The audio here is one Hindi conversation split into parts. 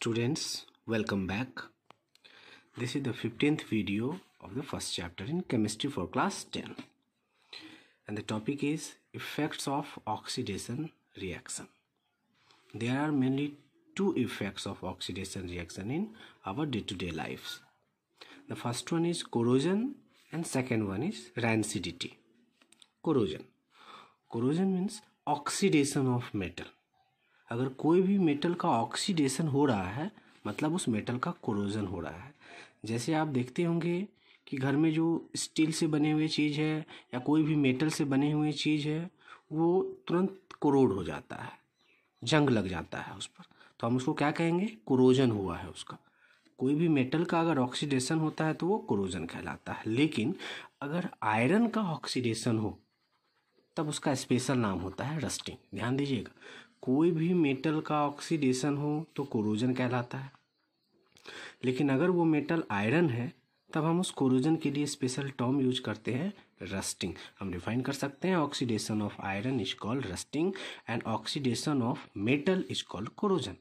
Students, welcome back. This is the 15th video of the first chapter in chemistry for class 10. And the topic is effects of oxidation reaction. There are mainly two effects of oxidation reaction in our day-to-day -day lives. The first one is corrosion and second one is rancidity. Corrosion. Corrosion means oxidation of metal अगर कोई भी मेटल का ऑक्सीडेशन हो रहा है मतलब उस मेटल का कोरोजन हो रहा है जैसे आप देखते होंगे कि घर में जो स्टील से बने हुए चीज़ है या कोई भी मेटल से बने हुए चीज़ है वो तुरंत कोरोड हो जाता है जंग लग जाता है उस पर तो हम उसको क्या कहेंगे कोरोजन हुआ है उसका कोई भी मेटल का अगर ऑक्सीडेशन होता है तो वो कोरोजन कहलाता है लेकिन अगर आयरन का ऑक्सीडेशन हो तब उसका स्पेशल नाम होता है रस्टिंग ध्यान दीजिएगा कोई भी मेटल का ऑक्सीडेशन हो तो कोरोजन कहलाता है लेकिन अगर वो मेटल आयरन है तब हम उस कोरोजन के लिए स्पेशल टर्म यूज करते हैं रस्टिंग हम डिफाइन कर सकते हैं oxidation of iron is called rusting and oxidation of metal is called corrosion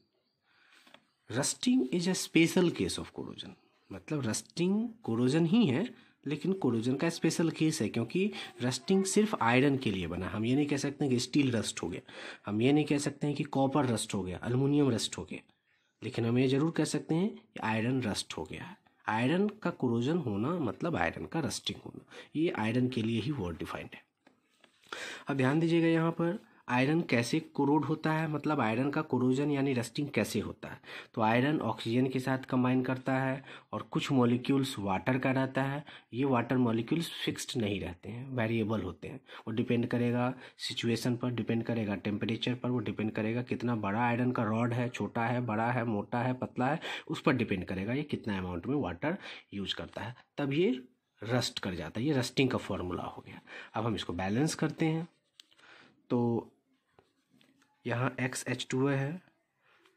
rusting is a special case of corrosion मतलब रस्टिंग कोरोजन ही है लेकिन कोरोजन का स्पेशल केस है क्योंकि रस्टिंग सिर्फ आयरन के लिए बना हम ये नहीं कह सकते कि स्टील रस्ट हो गया हम ये नहीं कह सकते हैं कि कॉपर रस्ट हो गया अलूमिनियम रस्ट हो गया लेकिन हम ये ज़रूर कह सकते हैं कि आयरन रस्ट हो गया आयरन का कोरोजन होना मतलब आयरन का रस्टिंग होना ये आयरन के लिए ही वर्ड डिफाइंड है अब ध्यान दीजिएगा यहाँ पर आयरन कैसे क्रोड होता है मतलब आयरन का क्रोजन यानी रस्टिंग कैसे होता है तो आयरन ऑक्सीजन के साथ कंबाइन करता है और कुछ मॉलिक्यूल्स वाटर का रहता है ये वाटर मॉलिक्यूल्स फिक्स्ड नहीं रहते हैं वेरिएबल होते हैं वो डिपेंड करेगा सिचुएशन पर डिपेंड करेगा टेम्परेचर पर वो डिपेंड करेगा कितना बड़ा आयरन का रॉड है छोटा है बड़ा है मोटा है पतला है उस पर डिपेंड करेगा ये कितना अमाउंट में वाटर यूज करता है तब ये रस्ट कर जाता है ये रस्टिंग का फॉर्मूला हो गया अब हम इसको बैलेंस करते हैं तो यहाँ एक्स एच टू है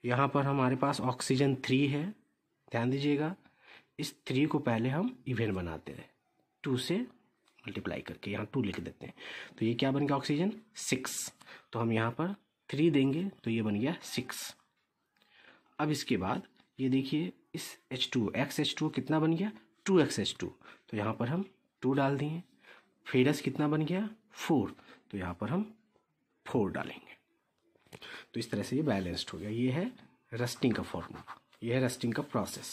यहाँ पर हमारे पास ऑक्सीजन थ्री है ध्यान दीजिएगा इस थ्री को पहले हम इवेन बनाते हैं टू से मल्टीप्लाई करके यहाँ टू लिख देते हैं तो ये क्या बन गया ऑक्सीजन सिक्स तो हम यहाँ पर थ्री देंगे तो ये बन गया सिक्स अब इसके बाद ये देखिए इस H two X H two कितना बन गया टू एक्स एच टू तो यहाँ पर हम टू डाल दिए फेरस कितना बन गया फोर तो यहाँ पर हम फोर डालेंगे तो इस तरह से ये बैलेंस्ड हो गया ये है रस्टिंग का फॉर्मूला यह है रस्टिंग का process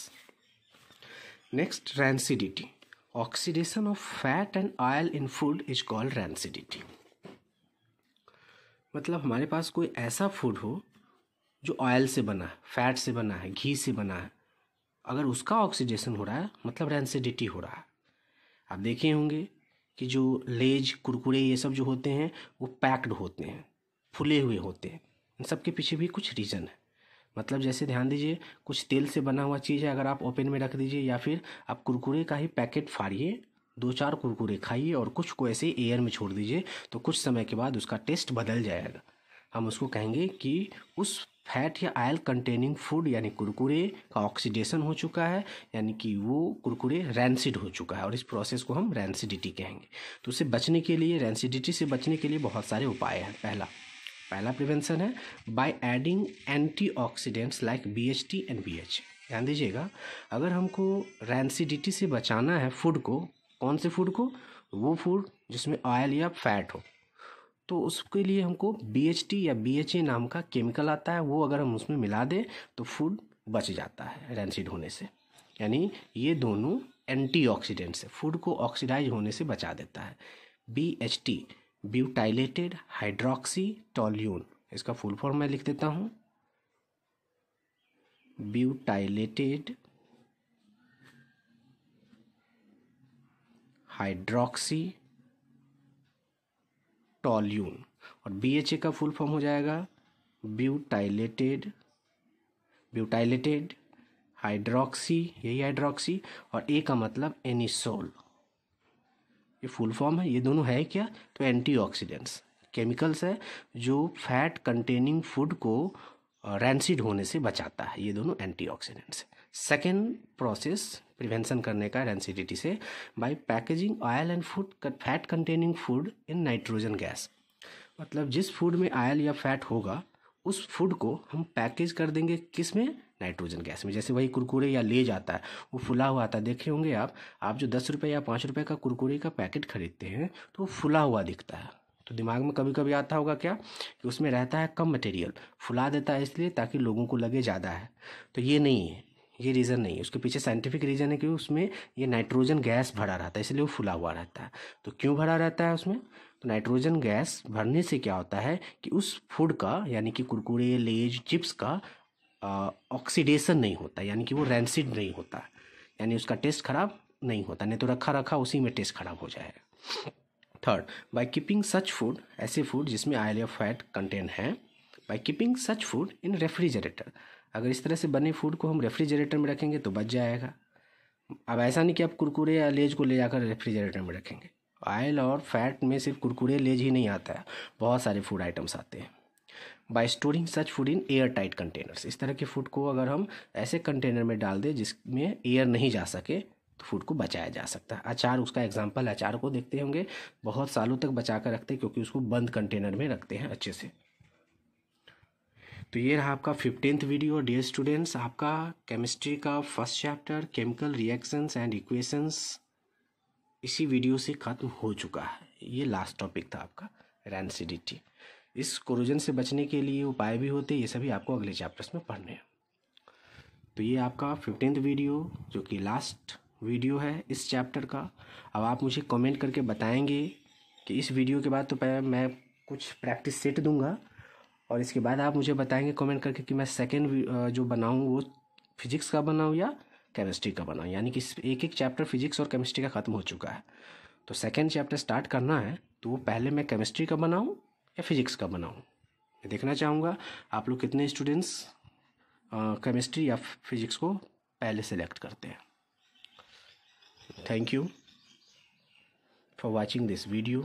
next rancidity oxidation of fat and oil in food is called rancidity मतलब हमारे पास कोई ऐसा फूड हो जो ऑयल से बना है फैट से बना है घी से बना है अगर उसका ऑक्सीडेशन हो रहा है मतलब रैंसिडिटी हो रहा है आप देखे होंगे कि जो लेज कुरकुरे ये सब जो होते हैं वो पैक्ड होते हैं फुले हुए होते हैं इन सब के पीछे भी कुछ रीज़न है मतलब जैसे ध्यान दीजिए कुछ तेल से बना हुआ चीज़ है अगर आप ओपन में रख दीजिए या फिर आप कुरकुरे का ही पैकेट फाड़िए दो चार कुरकुरे खाइए और कुछ को ऐसे एयर में छोड़ दीजिए तो कुछ समय के बाद उसका टेस्ट बदल जाएगा हम उसको कहेंगे कि उस फैट या आयल कंटेनिंग फूड यानी कुरकुरे का ऑक्सीडेशन हो चुका है यानी कि वो कुरकुरे रैनसिड हो चुका है और इस प्रोसेस को हम रैनसिडिटी कहेंगे तो उसे बचने के लिए रैनसिडिटी से बचने के लिए बहुत सारे उपाय हैं पहला पहला प्रिवेंशन है by adding antioxidants like B H T and B H ध्यान दीजिएगा अगर हमको रैंसिडिटी से बचाना है फूड को कौन से फूड को वो फूड जिसमें ऑयल या फैट हो तो उसके लिए हमको बी एच टी या बी एच ए नाम का केमिकल आता है वो अगर हम उसमें मिला दें तो फूड बच जाता है रैंसिड होने से यानी ये दोनों ऑक्सीडेंट्स है फूड को ऑक्सीडाइज होने से बचा देता है B H T butylated hydroxy toluene इसका फुल फॉर्म मैं लिख देता हूं ब्यूटाइलेटेड हाइड्रोक्सी टोल्यून और बीएचए का फुल फॉर्म हो जाएगा ब्यूटाइलेटेड ब्यूटाइलेटेड हाइड्रोक्सी यही हाइड्रोक्सी और ए का मतलब एनिसोल ये फुल फॉर्म है ये दोनों है क्या तो एंटीऑक्सीडेंट्स केमिकल्स है जो फैट कंटेनिंग फूड को रैंसिड होने से बचाता है ये दोनों एंटीऑक्सीडेंट्स सेकेंड प्रोसेस प्रिवेंशन करने का रेंसिडिटी से by packaging oil and food fat containing food in nitrogen gas मतलब जिस फूड में ऑयल या फैट होगा उस फूड को हम पैकेज कर देंगे किस में नाइट्रोजन गैस में जैसे वही कुरकुरे या लेज आता है वो फुला हुआ आता है देखे होंगे आप आप जो दस रुपये या पाँच रुपये का कुरकुरे का पैकेट खरीदते हैं तो वो फुला हुआ दिखता है तो दिमाग में कभी कभी आता होगा क्या कि उसमें रहता है कम मटेरियल फुला देता है इसलिए ताकि लोगों को लगे ज़्यादा है तो ये नहीं है ये रीज़न नहीं है उसके पीछे साइंटिफिक रीज़न है कि उसमें ये नाइट्रोजन गैस भरा रहता है इसलिए वो फुला हुआ रहता है तो क्यों भरा रहता है उसमें तो नाइट्रोजन गैस भरने से क्या होता है कि उस फूड का यानी कि कुरकुरे लेज चिप्स का ऑक्सीडेशन नहीं होता यानी कि वो रैंसिड नहीं होता यानी उसका टेस्ट खराब नहीं होता नहीं तो रखा रखा उसी में टेस्ट खराब हो जाएगा third by keeping such food ऐसे फूड जिसमें आयल या फैट कंटेंट है by keeping such food in refrigerator अगर इस तरह से बने फूड को हम रेफ्रिजरेटर में रखेंगे तो बच जाएगा अब ऐसा नहीं कि आप कुरकुरे या लेज को ले जाकर रेफ्रिजरेटर में रखेंगे ऑयल और फैट में सिर्फ कुरकुरे लेज ही नहीं आता है बहुत सारे फूड आइटम्स आते हैं by storing such food in air tight containers इस तरह के फूड को अगर हम ऐसे कंटेनर में डाल दें जिसमें एयर नहीं जा सके तो फूड को बचाया जा सकता है अचार उसका एग्जाम्पल अचार को देखते होंगे बहुत सालों तक बचा कर रखते हैं क्योंकि उसको बंद कंटेनर में रखते हैं अच्छे से तो ये रहा आपका फिफ्टींथ वीडियो डियर स्टूडेंट्स आपका केमिस्ट्री का first chapter chemical reactions and equations इसी वीडियो से ख़त्म हो चुका है ये लास्ट टॉपिक था आपका रैनसिडिटी इस कोरोजन से बचने के लिए उपाय भी होते हैं ये सभी आपको अगले चैप्टर्स में पढ़ने हैं तो ये आपका फिफ्टींथ वीडियो जो कि लास्ट वीडियो है इस चैप्टर का अब आप मुझे कमेंट करके बताएंगे कि इस वीडियो के बाद तो मैं कुछ प्रैक्टिस सेट दूंगा और इसके बाद आप मुझे बताएंगे कमेंट करके कि मैं सेकेंड जो बनाऊँ वो फिजिक्स का बनाऊँ या केमिस्ट्री का बनाऊँ यानी कि एक एक चैप्टर फिजिक्स और केमिस्ट्री का ख़त्म हो चुका है तो सेकेंड चैप्टर स्टार्ट करना है तो वो पहले मैं केमिस्ट्री का बनाऊँ या फिजिक्स का बनाऊँ मैं देखना चाहूँगा आप लोग कितने स्टूडेंट्स केमिस्ट्री या फिजिक्स को पहले सेलेक्ट करते हैं thank you for watching this video